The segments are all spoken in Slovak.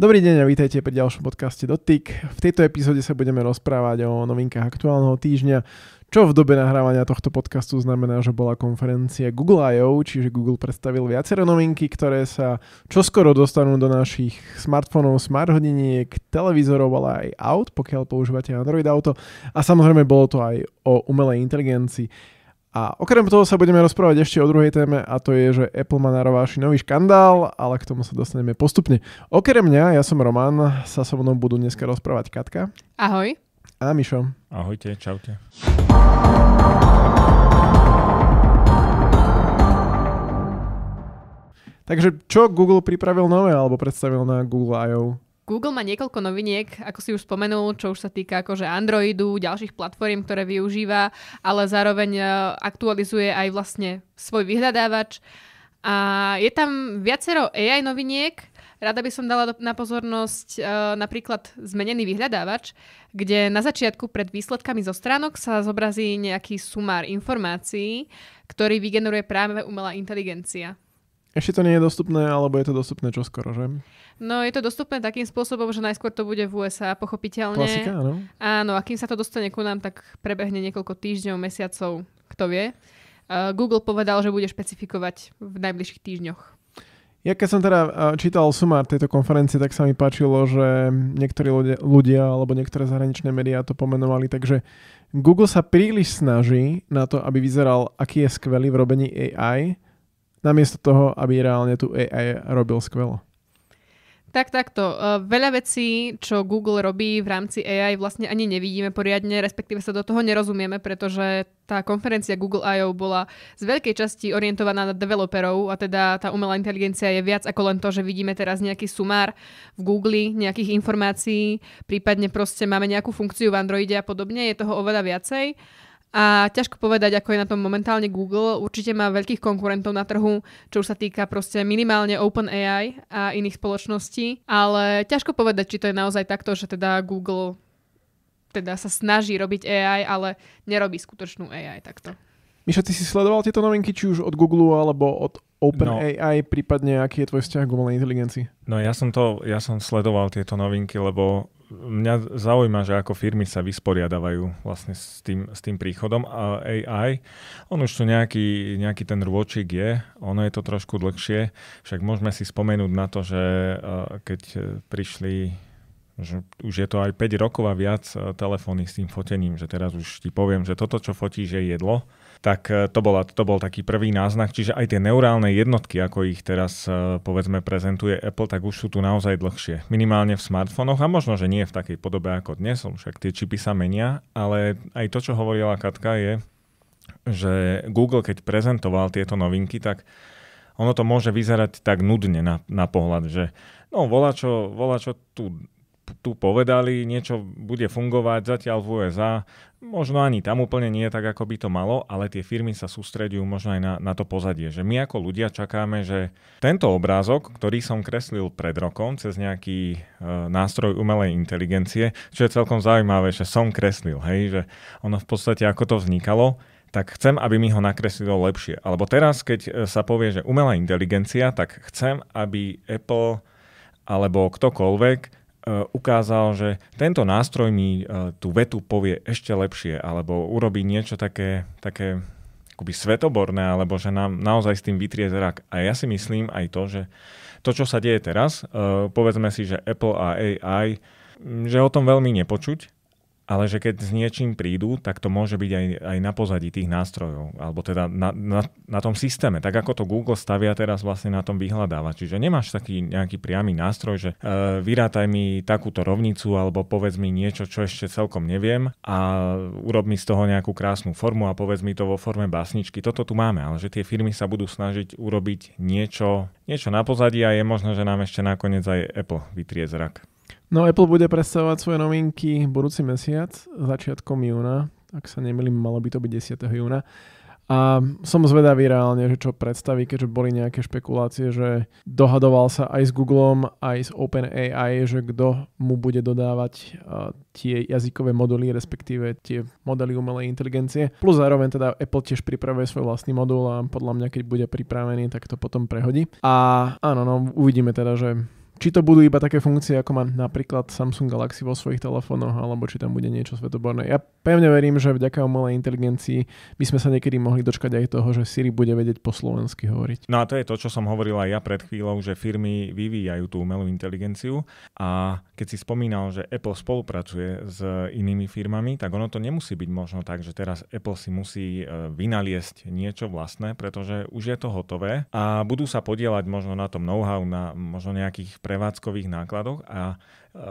Dobrý deň a vítajte pri ďalšom podcaste Dotyk. V tejto epizóde sa budeme rozprávať o novinkách aktuálneho týždňa, čo v dobe nahrávania tohto podcastu znamená, že bola konferencia Google I.O., čiže Google predstavil viacero novinky, ktoré sa čoskoro dostanú do našich smartfónov, smart hodiniek, televízorov, ale aj aut, pokiaľ používate Android auto. A samozrejme bolo to aj o umelej inteligencii. A okrem toho sa budeme rozprávať ešte o druhej téme a to je, že Apple má narováši nový škandál, ale k tomu sa dostaneme postupne. Okrem mňa, ja som Roman, sa so mnou budú dneska rozprávať Katka. Ahoj. A Mišo. Ahojte, čaute. Takže čo Google pripravil nové alebo predstavil na Google I.O.? Google má niekoľko noviniek, ako si už spomenul, čo už sa týka akože Androidu, ďalších platform, ktoré využíva, ale zároveň e, aktualizuje aj vlastne svoj vyhľadávač. A je tam viacero AI noviniek, Rada by som dala na pozornosť e, napríklad zmenený vyhľadávač, kde na začiatku pred výsledkami zo stránok sa zobrazí nejaký sumár informácií, ktorý vygeneruje práve umelá inteligencia. Ešte to nie je dostupné, alebo je to dostupné čoskoro, že? No je to dostupné takým spôsobom, že najskôr to bude v USA, pochopiteľne. Klasika, áno. Áno, a kým sa to dostane ku nám, tak prebehne niekoľko týždňov, mesiacov, kto vie. Google povedal, že bude špecifikovať v najbližších týždňoch. Ja keď som teda e, čítal sumár tejto konferencie, tak sa mi páčilo, že niektorí ľudia, ľudia alebo niektoré zahraničné médiá to pomenovali, takže Google sa príliš snaží na to, aby vyzeral, aký je skvelý v robení AI, namiesto toho, aby reálne tu AI robil skvelo. Tak, takto. E, veľa vecí, čo Google robí v rámci AI, vlastne ani nevidíme poriadne, respektíve sa do toho nerozumieme, pretože tá konferencia Google I.O. bola z veľkej časti orientovaná na developerov a teda tá umelá inteligencia je viac ako len to, že vidíme teraz nejaký sumár v Google, nejakých informácií, prípadne proste máme nejakú funkciu v Androide a podobne, je toho oveľa viacej. A ťažko povedať, ako je na tom momentálne Google. Určite má veľkých konkurentov na trhu, čo už sa týka proste minimálne OpenAI a iných spoločností. Ale ťažko povedať, či to je naozaj takto, že teda Google teda sa snaží robiť AI, ale nerobí skutočnú AI takto. Miša, ty si sledoval tieto novinky či už od Google alebo od no. OpenAI, no. prípadne aký je tvoj vzťah k umelej inteligencii? No ja som to, ja som sledoval tieto novinky, lebo mňa zaujíma, že ako firmy sa vysporiadávajú vlastne s tým, s tým príchodom a AI. On už tu nejaký, nejaký ten rôčik je, ono je to trošku dlhšie, však môžeme si spomenúť na to, že keď prišli že už je to aj 5 rokov a viac telefóny s tým fotením, že teraz už ti poviem, že toto, čo fotíš, je jedlo tak e, to, bola, to bol taký prvý náznak. Čiže aj tie neurálne jednotky, ako ich teraz e, povedzme prezentuje Apple, tak už sú tu naozaj dlhšie. Minimálne v smartfónoch a možno, že nie v takej podobe ako dnes, však tie čipy sa menia, ale aj to, čo hovorila Katka, je, že Google, keď prezentoval tieto novinky, tak ono to môže vyzerať tak nudne na, na pohľad, že no, volá čo, volá čo tu tu povedali, niečo bude fungovať zatiaľ v USA, možno ani tam úplne nie tak, ako by to malo, ale tie firmy sa sústredujú možno aj na, na to pozadie. Že my ako ľudia čakáme, že tento obrázok, ktorý som kreslil pred rokom cez nejaký e, nástroj umelej inteligencie, čo je celkom zaujímavé, že som kreslil, hej, že ono v podstate ako to vznikalo, tak chcem, aby mi ho nakreslilo lepšie. Alebo teraz, keď e, sa povie, že umelá inteligencia, tak chcem, aby Apple alebo ktokoľvek Eh, ukázal, že tento nástroj mi eh, tú vetu povie ešte lepšie, alebo urobí niečo také, také akoby svetoborné, alebo že nám naozaj s tým vytrie zrak. A ja si myslím aj to, že to, čo sa deje teraz, eh, povedzme si, že Apple a AI, mm, že o tom veľmi nepočuť, ale že keď s niečím prídu, tak to môže byť aj, aj na pozadí tých nástrojov, alebo teda na, na, na tom systéme, tak ako to Google stavia teraz vlastne na tom vyhľadávať. Čiže nemáš taký nejaký priamy nástroj, že e, vyrátaj mi takúto rovnicu, alebo povedz mi niečo, čo ešte celkom neviem a urob mi z toho nejakú krásnu formu a povedz mi to vo forme básničky. Toto tu máme, ale že tie firmy sa budú snažiť urobiť niečo, niečo na pozadí a je možné, že nám ešte nakoniec aj Apple vytrie zrak. No Apple bude predstavovať svoje novinky budúci mesiac, začiatkom júna. Ak sa nemýlim, malo by to byť 10. júna. A som zvedavý reálne, že čo predstaví, keďže boli nejaké špekulácie, že dohadoval sa aj s Googlem, aj s OpenAI, že kto mu bude dodávať tie jazykové moduly, respektíve tie modely umelej inteligencie. Plus zároveň teda Apple tiež pripravuje svoj vlastný modul a podľa mňa, keď bude pripravený, tak to potom prehodí. A áno, no uvidíme teda, že či to budú iba také funkcie, ako má napríklad Samsung Galaxy vo svojich telefónoch, alebo či tam bude niečo svetoborné. Ja pevne verím, že vďaka umelej inteligencii by sme sa niekedy mohli dočkať aj toho, že Siri bude vedieť po slovensky hovoriť. No a to je to, čo som hovoril aj ja pred chvíľou, že firmy vyvíjajú tú umelú inteligenciu a keď si spomínal, že Apple spolupracuje s inými firmami, tak ono to nemusí byť možno tak, že teraz Apple si musí e, vynaliesť niečo vlastné, pretože už je to hotové a budú sa podielať možno na tom know-how, na možno nejakých prevádzkových nákladoch a e,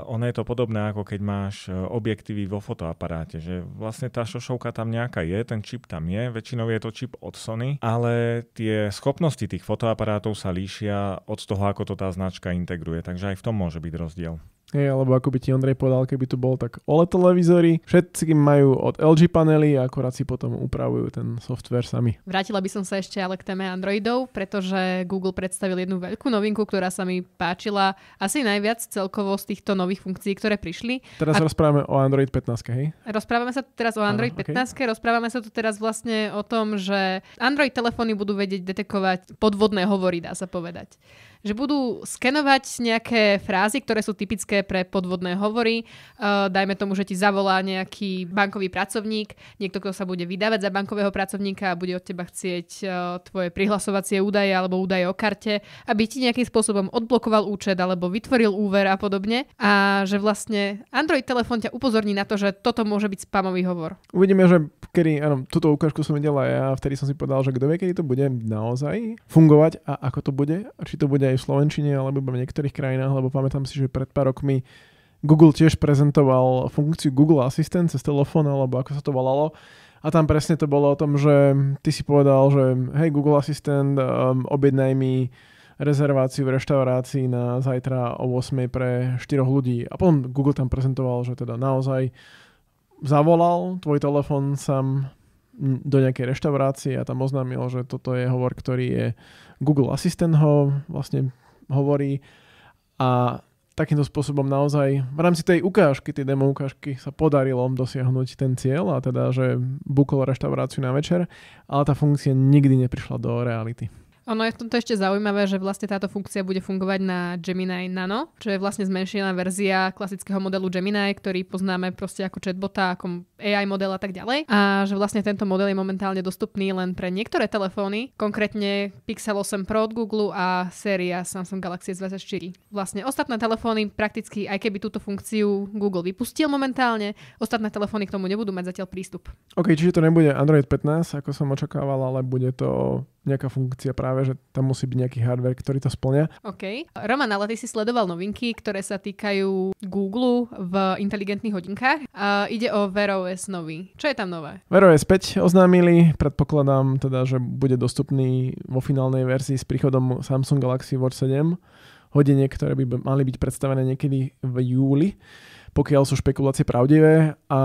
ono je to podobné, ako keď máš e, objektívy vo fotoaparáte, že vlastne tá šošovka tam nejaká je, ten čip tam je, väčšinou je to čip od Sony, ale tie schopnosti tých fotoaparátov sa líšia od toho, ako to tá značka integruje, takže aj v tom môže byť rozdiel. Hej, alebo ako by ti Ondrej povedal, keby tu bol tak OLED televízory. Všetci majú od LG panely a akorát si potom upravujú ten software sami. Vrátila by som sa ešte ale k téme Androidov, pretože Google predstavil jednu veľkú novinku, ktorá sa mi páčila asi najviac celkovo z týchto nových funkcií, ktoré prišli. Teraz a... rozprávame o Android 15, hej? Rozprávame sa teraz o Android Aha, 15, okay. rozprávame sa tu teraz vlastne o tom, že Android telefóny budú vedieť detekovať podvodné hovory, dá sa povedať že budú skenovať nejaké frázy, ktoré sú typické pre podvodné hovory. Uh, dajme tomu, že ti zavolá nejaký bankový pracovník, niekto, kto sa bude vydávať za bankového pracovníka a bude od teba chcieť uh, tvoje prihlasovacie údaje alebo údaje o karte, aby ti nejakým spôsobom odblokoval účet alebo vytvoril úver a podobne. A že vlastne Android telefón ťa upozorní na to, že toto môže byť spamový hovor. Uvidíme, že kedy, áno, túto ukážku som videla ja vtedy som si povedal, že kto vie, kedy to bude naozaj fungovať a ako to bude, a či to bude aj v Slovenčine alebo iba v niektorých krajinách, lebo pamätám si, že pred pár rokmi Google tiež prezentoval funkciu Google Assistant cez telefón, alebo ako sa to volalo. A tam presne to bolo o tom, že ty si povedal, že hej Google Assistant, um, objednaj mi rezerváciu v reštaurácii na zajtra o 8 pre 4 ľudí. A potom Google tam prezentoval, že teda naozaj zavolal, tvoj telefón sám do nejakej reštaurácie a tam oznámil, že toto je hovor, ktorý je Google Assistant ho vlastne hovorí a takýmto spôsobom naozaj v rámci tej ukážky, tej demo ukážky sa podarilo dosiahnuť ten cieľ a teda, že bukol reštauráciu na večer, ale tá funkcia nikdy neprišla do reality. Ono je v tomto ešte zaujímavé, že vlastne táto funkcia bude fungovať na Gemini Nano, čo je vlastne zmenšená verzia klasického modelu Gemini, ktorý poznáme proste ako chatbota, ako AI model a tak ďalej. A že vlastne tento model je momentálne dostupný len pre niektoré telefóny, konkrétne Pixel 8 Pro od Google a séria Samsung Galaxy S24. Vlastne ostatné telefóny prakticky, aj keby túto funkciu Google vypustil momentálne, ostatné telefóny k tomu nebudú mať zatiaľ prístup. OK, čiže to nebude Android 15, ako som očakával, ale bude to nejaká funkcia práve, že tam musí byť nejaký hardware, ktorý to splňa. OK. Roman, ale ty si sledoval novinky, ktoré sa týkajú Google v inteligentných hodinkách. A ide o Wear OS nový. Čo je tam nové? Wear OS 5 oznámili, predpokladám teda, že bude dostupný vo finálnej verzii s príchodom Samsung Galaxy Watch 7 hodiniek, ktoré by mali byť predstavené niekedy v júli pokiaľ sú špekulácie pravdivé. A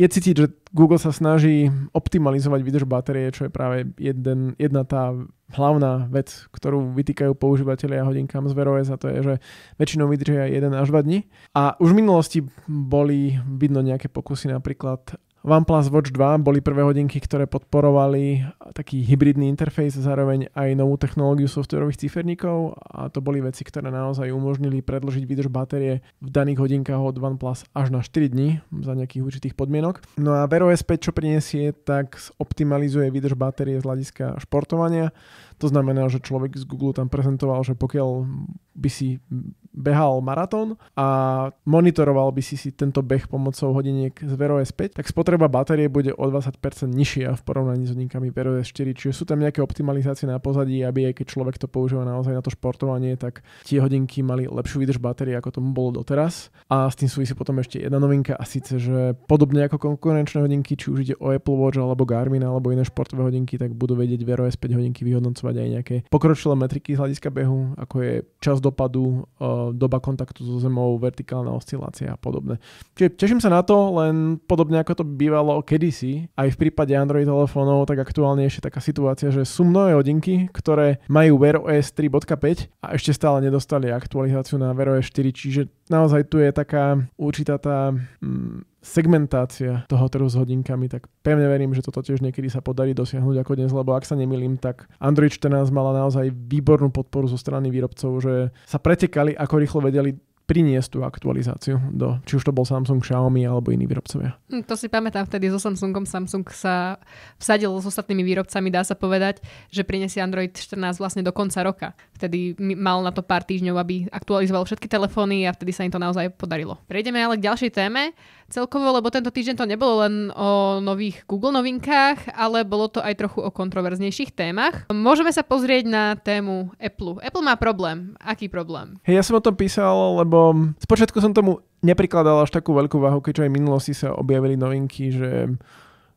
je cítiť, že Google sa snaží optimalizovať výdrž batérie, čo je práve jeden, jedna tá hlavná vec, ktorú vytýkajú používateľia hodinkám z Wear OS a to je, že väčšinou vydržia 1 až 2 dní. A už v minulosti boli vidno nejaké pokusy napríklad OnePlus Watch 2 boli prvé hodinky, ktoré podporovali taký hybridný interfejs, zároveň aj novú technológiu softwarových ciferníkov a to boli veci, ktoré naozaj umožnili predložiť výdrž batérie v daných hodinkách od OnePlus až na 4 dní za nejakých určitých podmienok. No a Vero S5 čo prinesie, tak optimalizuje výdrž batérie z hľadiska športovania. To znamená, že človek z Google tam prezentoval, že pokiaľ by si behal maratón a monitoroval by si si tento beh pomocou hodiniek z Vero S5, tak spotreba batérie bude o 20% nižšia v porovnaní s hodinkami Vero S4. Čiže sú tam nejaké optimalizácie na pozadí, aby aj keď človek to používa naozaj na to športovanie, tak tie hodinky mali lepšiu výdrž batérie, ako tomu bolo doteraz. A s tým súvisí potom ešte jedna novinka a síce, že podobne ako konkurenčné hodinky, či už ide o Apple Watch alebo Garmin alebo iné športové hodinky, tak budú vedieť Vero S5 hodinky vyhodnocovať sledovať aj nejaké pokročilé metriky z hľadiska behu, ako je čas dopadu, e, doba kontaktu so zemou, vertikálna oscilácia a podobne. Čiže teším sa na to, len podobne ako to bývalo kedysi, aj v prípade Android telefónov, tak aktuálne ešte taká situácia, že sú mnohé hodinky, ktoré majú Wear OS 3.5 a ešte stále nedostali aktualizáciu na Wear OS 4, čiže naozaj tu je taká určitá tá mm, segmentácia toho trhu s hodinkami, tak pevne verím, že toto tiež niekedy sa podarí dosiahnuť ako dnes, lebo ak sa nemýlim, tak Android 14 mala naozaj výbornú podporu zo strany výrobcov, že sa pretekali, ako rýchlo vedeli priniesť tú aktualizáciu do, či už to bol Samsung, Xiaomi alebo iní výrobcovia. Hm, to si pamätám vtedy so Samsungom. Samsung sa vsadil s ostatnými výrobcami, dá sa povedať, že prinesie Android 14 vlastne do konca roka. Vtedy mal na to pár týždňov, aby aktualizoval všetky telefóny a vtedy sa im to naozaj podarilo. Prejdeme ale k ďalšej téme. Celkovo, lebo tento týždeň to nebolo len o nových Google novinkách, ale bolo to aj trochu o kontroverznejších témach. Môžeme sa pozrieť na tému Apple. Apple má problém. Aký problém? Hey, ja som o tom písal, lebo spôsobom, spočiatku som tomu neprikladal až takú veľkú váhu, keďže aj v minulosti sa objavili novinky, že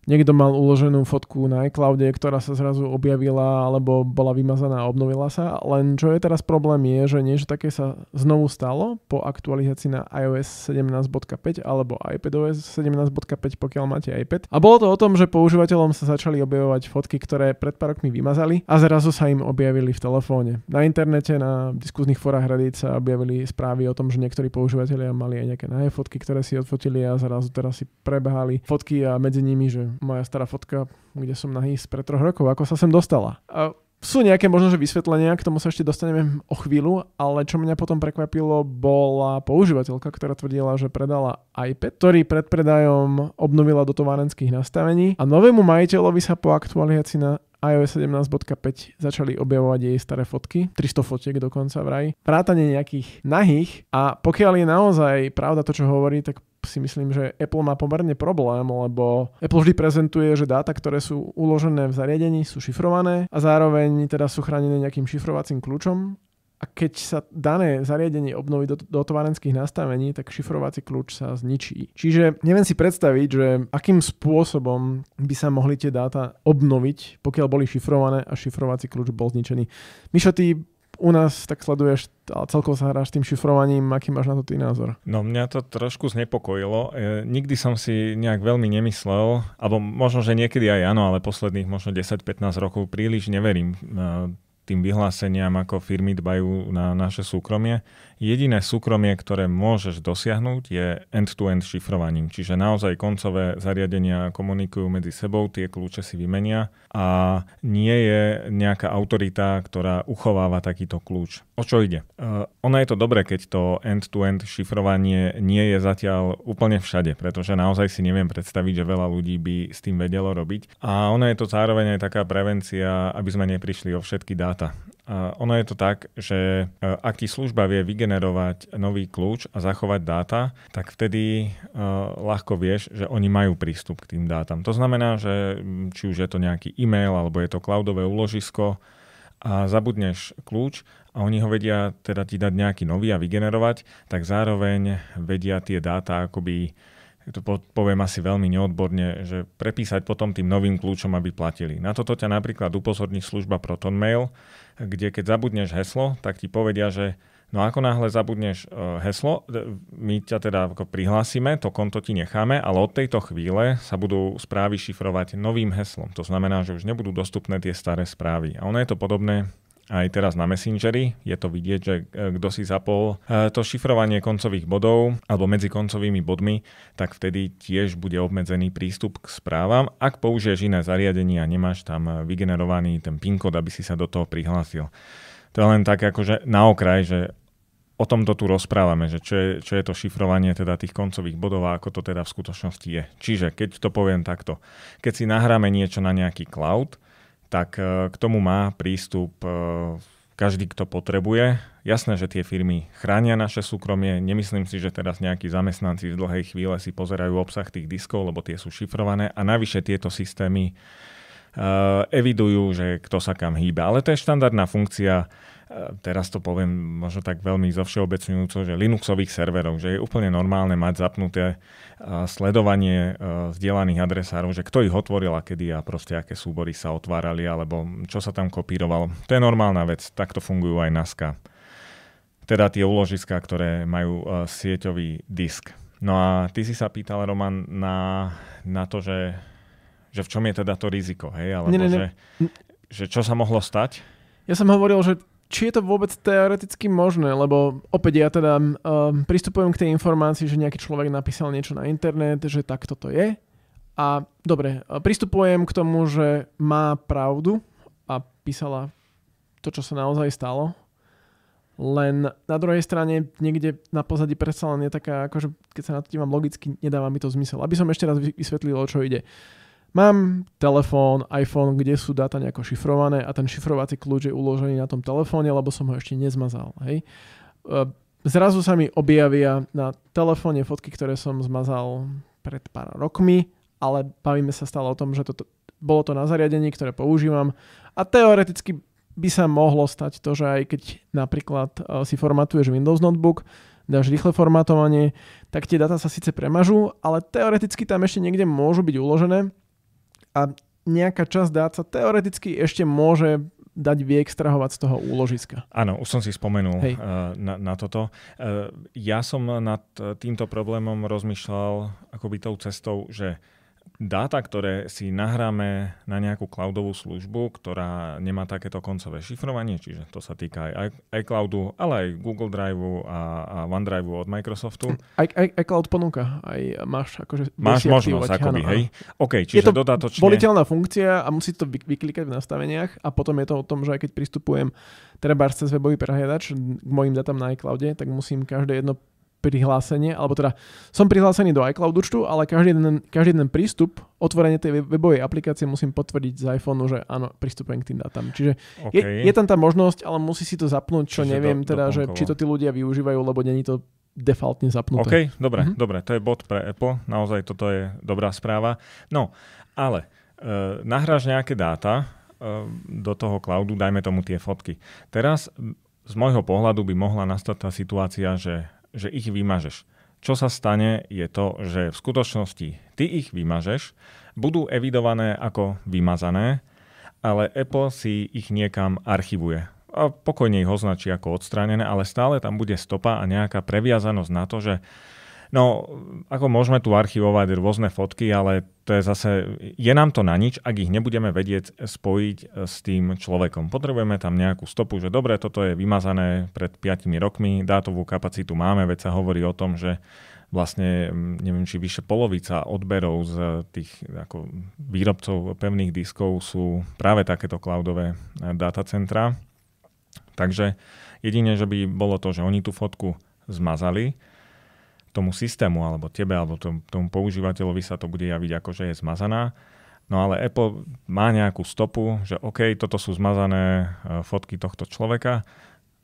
niekto mal uloženú fotku na iCloude, ktorá sa zrazu objavila alebo bola vymazaná a obnovila sa. Len čo je teraz problém je, že niečo také sa znovu stalo po aktualizácii na iOS 17.5 alebo iPadOS 17.5, pokiaľ máte iPad. A bolo to o tom, že používateľom sa začali objavovať fotky, ktoré pred pár rokmi vymazali a zrazu sa im objavili v telefóne. Na internete, na diskuzných forách Reddit sa objavili správy o tom, že niektorí používateľia mali aj nejaké nahé fotky, ktoré si odfotili a zrazu teraz si prebehali fotky a medzi nimi, že moja stará fotka, kde som nahý pre troch rokov, ako sa sem dostala. A sú nejaké možno, že vysvetlenia, k tomu sa ešte dostaneme o chvíľu, ale čo mňa potom prekvapilo, bola používateľka, ktorá tvrdila, že predala iPad, ktorý pred predajom obnovila do továrenských nastavení a novému majiteľovi sa po aktualizácii na iOS 17.5 začali objavovať jej staré fotky, 300 fotiek dokonca vraj, vrátanie nejakých nahých a pokiaľ je naozaj pravda to, čo hovorí, tak si myslím, že Apple má pomerne problém, lebo Apple vždy prezentuje, že dáta, ktoré sú uložené v zariadení, sú šifrované a zároveň teda sú chránené nejakým šifrovacím kľúčom a keď sa dané zariadenie obnoví do, do továrenských nastavení, tak šifrovací kľúč sa zničí. Čiže neviem si predstaviť, že akým spôsobom by sa mohli tie dáta obnoviť, pokiaľ boli šifrované a šifrovací kľúč bol zničený. Mišo, ty u nás tak sleduješ a celkovo sa hráš tým šifrovaním, aký máš na to ty názor? No mňa to trošku znepokojilo. E, nikdy som si nejak veľmi nemyslel, alebo možno, že niekedy aj áno, ale posledných možno 10-15 rokov príliš neverím e, tým vyhláseniam, ako firmy dbajú na naše súkromie. Jediné súkromie, ktoré môžeš dosiahnuť, je end-to-end šifrovaním. Čiže naozaj koncové zariadenia komunikujú medzi sebou, tie kľúče si vymenia a nie je nejaká autorita, ktorá uchováva takýto kľúč. O čo ide? Uh, ono je to dobré, keď to end-to-end šifrovanie nie je zatiaľ úplne všade, pretože naozaj si neviem predstaviť, že veľa ľudí by s tým vedelo robiť. A ono je to zároveň aj taká prevencia, aby sme neprišli o všetky dáta ono je to tak, že e, ak ti služba vie vygenerovať nový kľúč a zachovať dáta, tak vtedy e, ľahko vieš, že oni majú prístup k tým dátam. To znamená, že či už je to nejaký e-mail alebo je to cloudové úložisko a zabudneš kľúč a oni ho vedia teda ti dať nejaký nový a vygenerovať, tak zároveň vedia tie dáta akoby to poviem asi veľmi neodborne, že prepísať potom tým novým kľúčom, aby platili. Na toto ťa napríklad upozorní služba ProtonMail, kde keď zabudneš heslo, tak ti povedia, že No ako náhle zabudneš e, heslo, e, my ťa teda prihlásime, to konto ti necháme, ale od tejto chvíle sa budú správy šifrovať novým heslom. To znamená, že už nebudú dostupné tie staré správy. A ono je to podobné aj teraz na Messengeri. Je to vidieť, že e, kto si zapol e, to šifrovanie koncových bodov alebo medzi koncovými bodmi, tak vtedy tiež bude obmedzený prístup k správam. Ak použiješ iné zariadenie a nemáš tam e, vygenerovaný ten PIN kód, aby si sa do toho prihlásil. To je len tak akože na okraj, že o tomto tu rozprávame, že čo je, čo je to šifrovanie teda tých koncových bodov a ako to teda v skutočnosti je. Čiže keď to poviem takto, keď si nahráme niečo na nejaký cloud, tak e, k tomu má prístup e, každý, kto potrebuje. Jasné, že tie firmy chránia naše súkromie. Nemyslím si, že teraz nejakí zamestnanci v dlhej chvíle si pozerajú obsah tých diskov, lebo tie sú šifrované a navyše tieto systémy Eh, evidujú, že kto sa kam hýbe. Ale to je štandardná funkcia eh, teraz to poviem možno tak veľmi zovšeobecňujúco, že Linuxových serverov, že je úplne normálne mať zapnuté eh, sledovanie zdieľaných adresárov, že kto ich otvoril a kedy a proste aké súbory sa otvárali alebo čo sa tam kopírovalo. To je normálna vec, takto fungujú aj NASCA. Teda tie úložiska, ktoré majú sieťový disk. No a ty si sa pýtal, Roman, na, na to, že že v čom je teda to riziko, hej? Alebo nie, nie, nie. Že, že čo sa mohlo stať? Ja som hovoril, že či je to vôbec teoreticky možné, lebo opäť ja teda um, pristupujem k tej informácii, že nejaký človek napísal niečo na internet, že takto to je. A dobre, e, pristupujem k tomu, že má pravdu a písala to, čo sa naozaj stalo. Len na druhej strane niekde na pozadí predsa len je taká, akože keď sa na to dívam logicky, nedáva mi to zmysel. Aby som ešte raz vysvetlil, o čo ide. Uh, Mám telefón, iPhone, kde sú dáta nejako šifrované a ten šifrovací kľúč je uložený na tom telefóne, lebo som ho ešte nezmazal. Hej? Ehm, zrazu sa mi objavia na telefóne fotky, ktoré som zmazal pred pár rokmi, ale bavíme sa stále o tom, že toto, bolo to na zariadení, ktoré používam a teoreticky by sa mohlo stať to, že aj keď napríklad e, si formatuješ Windows notebook, dáš rýchle formatovanie, tak tie data sa síce premažú, ale teoreticky tam ešte niekde môžu byť uložené a nejaká časť dát sa teoreticky ešte môže dať vyextrahovať z toho úložiska. Áno, už som si spomenul Hej. Eh, na, na toto. Eh, ja som nad eh, týmto problémom rozmýšľal akoby tou cestou, že dáta, ktoré si nahráme na nejakú cloudovú službu, ktorá nemá takéto koncové šifrovanie, čiže to sa týka aj iCloudu, ale aj Google Driveu a, a OneDriveu od Microsoftu. Aj, iCloud ponúka, aj máš akože... Máš možnosť, akože, by, hej. OK, čiže je to dodatočne... voliteľná funkcia a musí to vy, vyklikať v nastaveniach a potom je to o tom, že aj keď pristupujem treba cez webový prehliadač k mojim datám na iCloude, tak musím každé jedno prihlásenie, alebo teda som prihlásený do iCloud účtu, ale každý jeden, každý jeden prístup, otvorenie tej webovej aplikácie musím potvrdiť z iPhoneu, že áno, pristupujem k tým dátam. Čiže okay. je, je tam tá možnosť, ale musí si to zapnúť, čo Čiže neviem, do, teda, že či to tí ľudia využívajú, lebo není to defaultne zapnuté. OK, dobre, mm-hmm. dobre, to je bod pre Apple, naozaj toto je dobrá správa. No, ale e, nahráš nejaké dáta e, do toho cloudu, dajme tomu tie fotky. Teraz z môjho pohľadu by mohla nastať tá situácia, že že ich vymažeš. Čo sa stane je to, že v skutočnosti ty ich vymažeš, budú evidované ako vymazané, ale Apple si ich niekam archivuje. A pokojne ich označí ako odstránené, ale stále tam bude stopa a nejaká previazanosť na to, že No, ako môžeme tu archivovať rôzne fotky, ale to je zase, je nám to na nič, ak ich nebudeme vedieť spojiť e, s tým človekom. Potrebujeme tam nejakú stopu, že dobre, toto je vymazané pred 5 rokmi, dátovú kapacitu máme, veď sa hovorí o tom, že vlastne, neviem, či vyše polovica odberov z tých ako výrobcov pevných diskov sú práve takéto cloudové e, datacentra. Takže jedine, že by bolo to, že oni tú fotku zmazali, tomu systému, alebo tebe, alebo tomu, tomu používateľovi sa to bude javiť ako, že je zmazaná. No ale Apple má nejakú stopu, že OK, toto sú zmazané eh, fotky tohto človeka,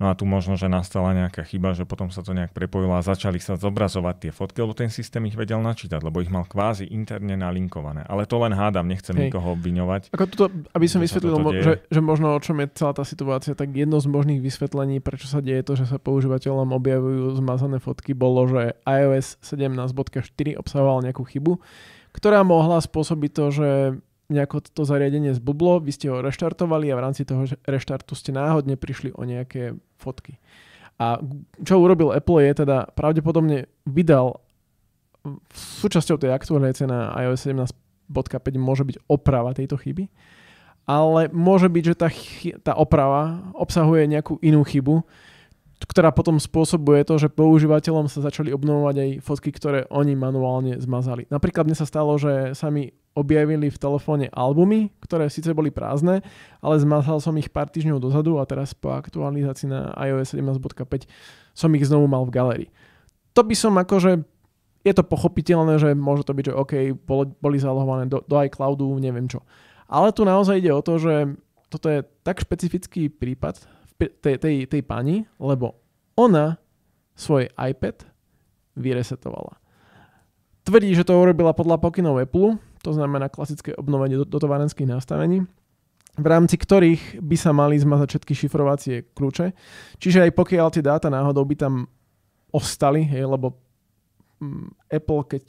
No a tu možno, že nastala nejaká chyba, že potom sa to nejak prepojilo a začali sa zobrazovať tie fotky, lebo ten systém ich vedel načítať, lebo ich mal kvázi interne nalinkované. Ale to len hádam, nechcem Hej. nikoho obviňovať. Ako toto, aby som vysvetlil, mo- že, že možno o čom je celá tá situácia, tak jedno z možných vysvetlení, prečo sa deje to, že sa používateľom objavujú zmazané fotky, bolo, že iOS 17.4 obsahoval nejakú chybu, ktorá mohla spôsobiť to, že nejako to zariadenie zbublo, vy ste ho reštartovali a v rámci toho reštartu ste náhodne prišli o nejaké fotky. A čo urobil Apple je teda pravdepodobne vydal súčasťou tej aktuálnej na iOS 17.5 môže byť oprava tejto chyby, ale môže byť, že tá, tá oprava obsahuje nejakú inú chybu, ktorá potom spôsobuje to, že používateľom sa začali obnovovať aj fotky, ktoré oni manuálne zmazali. Napríklad mne sa stalo, že sa mi objavili v telefóne albumy, ktoré síce boli prázdne, ale zmazal som ich pár týždňov dozadu a teraz po aktualizácii na iOS 17.5 som ich znovu mal v galerii. To by som akože je to pochopiteľné, že môže to byť, že OK, boli zálohované do, do iCloudu, neviem čo. Ale tu naozaj ide o to, že toto je tak špecifický prípad, tej, tej, tej pani, lebo ona svoj iPad vyresetovala. Tvrdí, že to urobila podľa pokynov Apple, to znamená klasické obnovenie do, do nastavení, v rámci ktorých by sa mali zmazať všetky šifrovacie kľúče. Čiže aj pokiaľ tie dáta náhodou by tam ostali, hej, lebo mm, Apple, keď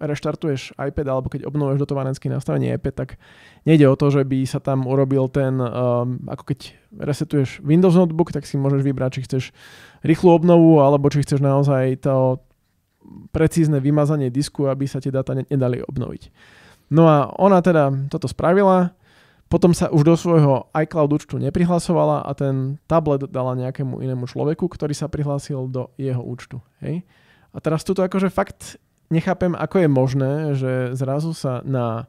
reštartuješ iPad alebo keď obnovuješ dotovanecké nastavenie iPad, tak nejde o to, že by sa tam urobil ten, um, ako keď resetuješ Windows notebook, tak si môžeš vybrať, či chceš rýchlu obnovu alebo či chceš naozaj to precízne vymazanie disku, aby sa tie dáta nedali obnoviť. No a ona teda toto spravila, potom sa už do svojho iCloud účtu neprihlasovala a ten tablet dala nejakému inému človeku, ktorý sa prihlásil do jeho účtu. Hej? A teraz tu akože fakt nechápem, ako je možné, že zrazu sa na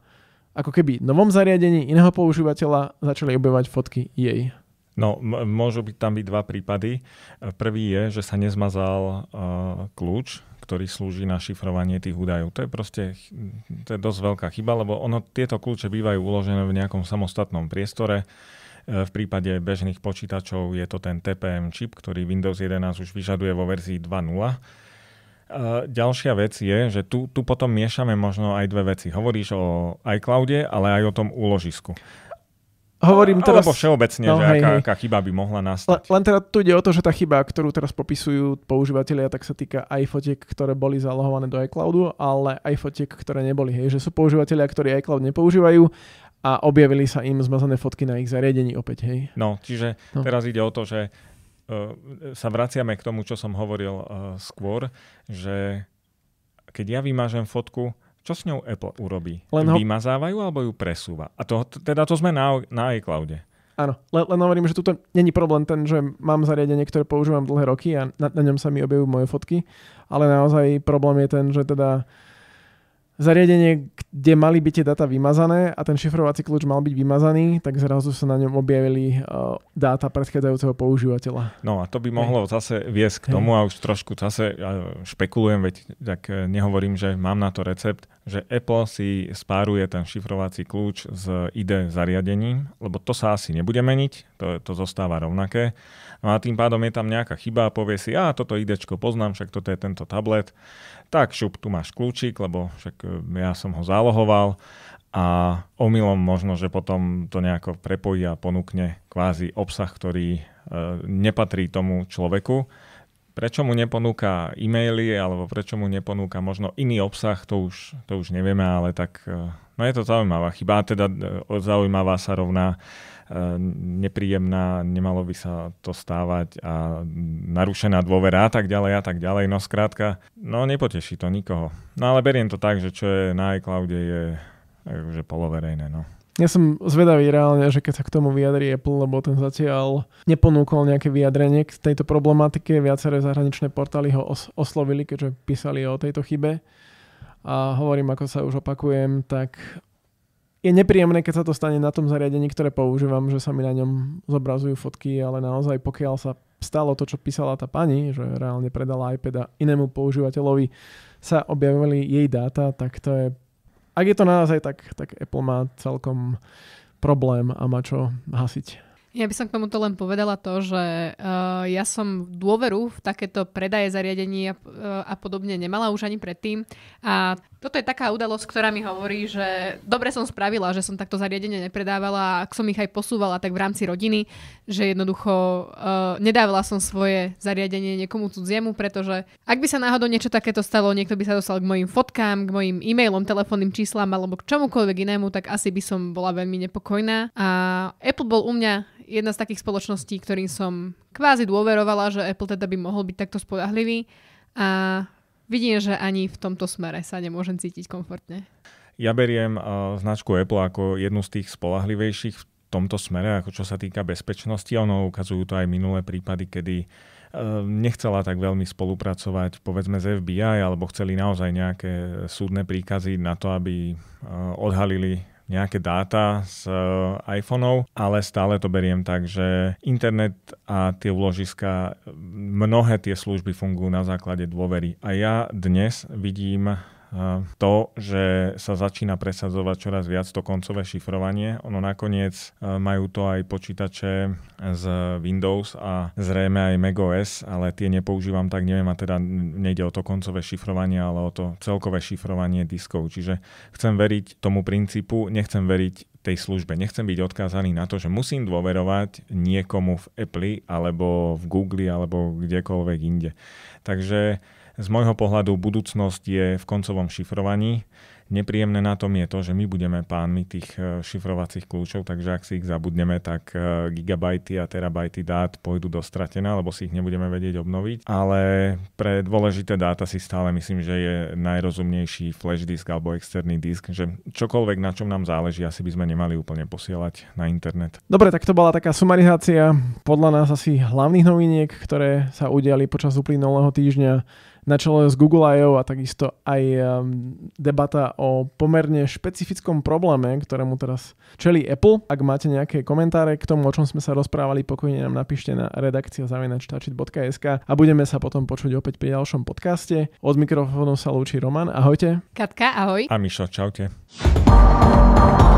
ako keby novom zariadení iného používateľa začali objavovať fotky jej. No, m- môžu byť tam byť dva prípady. Prvý je, že sa nezmazal uh, kľúč, ktorý slúži na šifrovanie tých údajov. To je proste to je dosť veľká chyba, lebo ono, tieto kľúče bývajú uložené v nejakom samostatnom priestore. Uh, v prípade bežných počítačov je to ten TPM čip, ktorý Windows 11 už vyžaduje vo verzii ďalšia vec je, že tu, tu potom miešame možno aj dve veci. Hovoríš o iCloude, ale aj o tom úložisku. Hovorím teraz... Alebo všeobecne, no, že hej, aká, hej. aká chyba by mohla nastať. Len teda tu ide o to, že tá chyba, ktorú teraz popisujú používateľia, tak sa týka aj fotiek, ktoré boli zalohované do iCloudu, ale aj fotiek, ktoré neboli. Hej, že sú používateľia, ktorí iCloud nepoužívajú a objavili sa im zmazané fotky na ich zariadení opäť, hej? No, čiže no. teraz ide o to, že Eh, sa vraciame k tomu, čo som hovoril eh, skôr, že keď ja vymážem fotku, čo s ňou Apple urobí? Len ho... Vymazávajú alebo ju presúva? A to, teda to sme na, na iCloude. Áno, len, len hovorím, že tu není problém ten, že mám zariadenie, ktoré používam dlhé roky a na, na ňom sa mi objavujú moje fotky, ale naozaj problém je ten, že teda uh, zariadenie, kde mali byť tie data vymazané a ten šifrovací kľúč mal byť vymazaný, tak zrazu sa na ňom objavili uh, dáta predchádzajúceho používateľa. No a to by mohlo Hej. zase viesť k tomu, a už trošku zase špekulujem, veď tak e, nehovorím, že mám na to recept, že Apple si spáruje ten šifrovací kľúč s ID zariadením, lebo to sa asi nebude meniť, to, to zostáva rovnaké. No a tým pádom je tam nejaká chyba a povie si, a toto idečko poznám, však toto je tento tablet. Tak šup, tu máš kľúčik, lebo však e, ja som ho zálohoval a omylom možno, že potom to nejako prepojí a ponúkne kvázi obsah, ktorý e, nepatrí tomu človeku. Prečo mu neponúka e-maily alebo prečo mu neponúka možno iný obsah, to už, to už nevieme, ale tak e, no je to zaujímavá chyba, teda e, zaujímavá sa rovná nepríjemná, nemalo by sa to stávať a narušená dôvera a tak ďalej a tak ďalej. No skrátka, no nepoteší to nikoho. No ale beriem to tak, že čo je na iCloude je že poloverejné. No. Ja som zvedavý reálne, že keď sa k tomu vyjadrí Apple, lebo ten zatiaľ neponúkol nejaké vyjadrenie k tejto problematike. Viaceré zahraničné portály ho os- oslovili, keďže písali o tejto chybe. A hovorím, ako sa už opakujem, tak je nepríjemné, keď sa to stane na tom zariadení, ktoré používam, že sa mi na ňom zobrazujú fotky, ale naozaj pokiaľ sa stalo to, čo písala tá pani, že reálne predala a inému používateľovi, sa objavili jej dáta, tak to je... Ak je to naozaj tak, tak Apple má celkom problém a má čo hasiť. Ja by som k tomuto len povedala to, že uh, ja som dôveru v takéto predaje zariadení a, uh, a podobne nemala už ani predtým a toto je taká udalosť, ktorá mi hovorí, že dobre som spravila, že som takto zariadenie nepredávala, ak som ich aj posúvala, tak v rámci rodiny, že jednoducho uh, nedávala som svoje zariadenie niekomu cudziemu, pretože ak by sa náhodou niečo takéto stalo, niekto by sa dostal k mojim fotkám, k mojim e-mailom, telefónnym číslam alebo k čomukoľvek inému, tak asi by som bola veľmi nepokojná. A Apple bol u mňa jedna z takých spoločností, ktorým som kvázi dôverovala, že Apple teda by mohol byť takto spolahlivý. A vidím, že ani v tomto smere sa nemôžem cítiť komfortne. Ja beriem uh, značku Apple ako jednu z tých spolahlivejších v tomto smere, ako čo sa týka bezpečnosti. Ono ukazujú to aj minulé prípady, kedy e, nechcela tak veľmi spolupracovať povedzme z FBI alebo chceli naozaj nejaké súdne príkazy na to, aby e, odhalili nejaké dáta z e, iPhoneov, ale stále to beriem tak, že internet a tie vložiska, mnohé tie služby fungujú na základe dôvery. A ja dnes vidím Ehm, to, že sa začína presadzovať čoraz viac to koncové šifrovanie. Ono nakoniec ehm, majú to aj počítače z Windows a zrejme aj macOS, ale tie nepoužívam tak, neviem, a teda nejde o to koncové šifrovanie, ale o to celkové šifrovanie diskov. Čiže chcem veriť tomu princípu, nechcem veriť tej službe. Nechcem byť odkázaný na to, že musím dôverovať niekomu v Apple alebo v Google alebo kdekoľvek inde. Takže z môjho pohľadu budúcnosť je v koncovom šifrovaní. Nepríjemné na tom je to, že my budeme pánmi tých e, šifrovacích kľúčov, takže ak si ich zabudneme, tak e, gigabajty a terabajty dát pôjdu do stratená, lebo si ich nebudeme vedieť obnoviť. Ale pre dôležité dáta si stále myslím, že je najrozumnejší flash disk alebo externý disk, že čokoľvek, na čom nám záleží, asi by sme nemali úplne posielať na internet. Dobre, tak to bola taká sumarizácia podľa nás asi hlavných noviniek, ktoré sa udiali počas uplynulého týždňa na čele s Google I.O. a takisto aj um, debata o pomerne špecifickom probléme, ktorému teraz čelí Apple. Ak máte nejaké komentáre k tomu, o čom sme sa rozprávali, pokojne nám napíšte na redakcia zavinačtačit.sk a budeme sa potom počuť opäť pri ďalšom podcaste. Od mikrofónu sa lúči Roman, ahojte. Katka, ahoj. A Mišo, čaute. thank you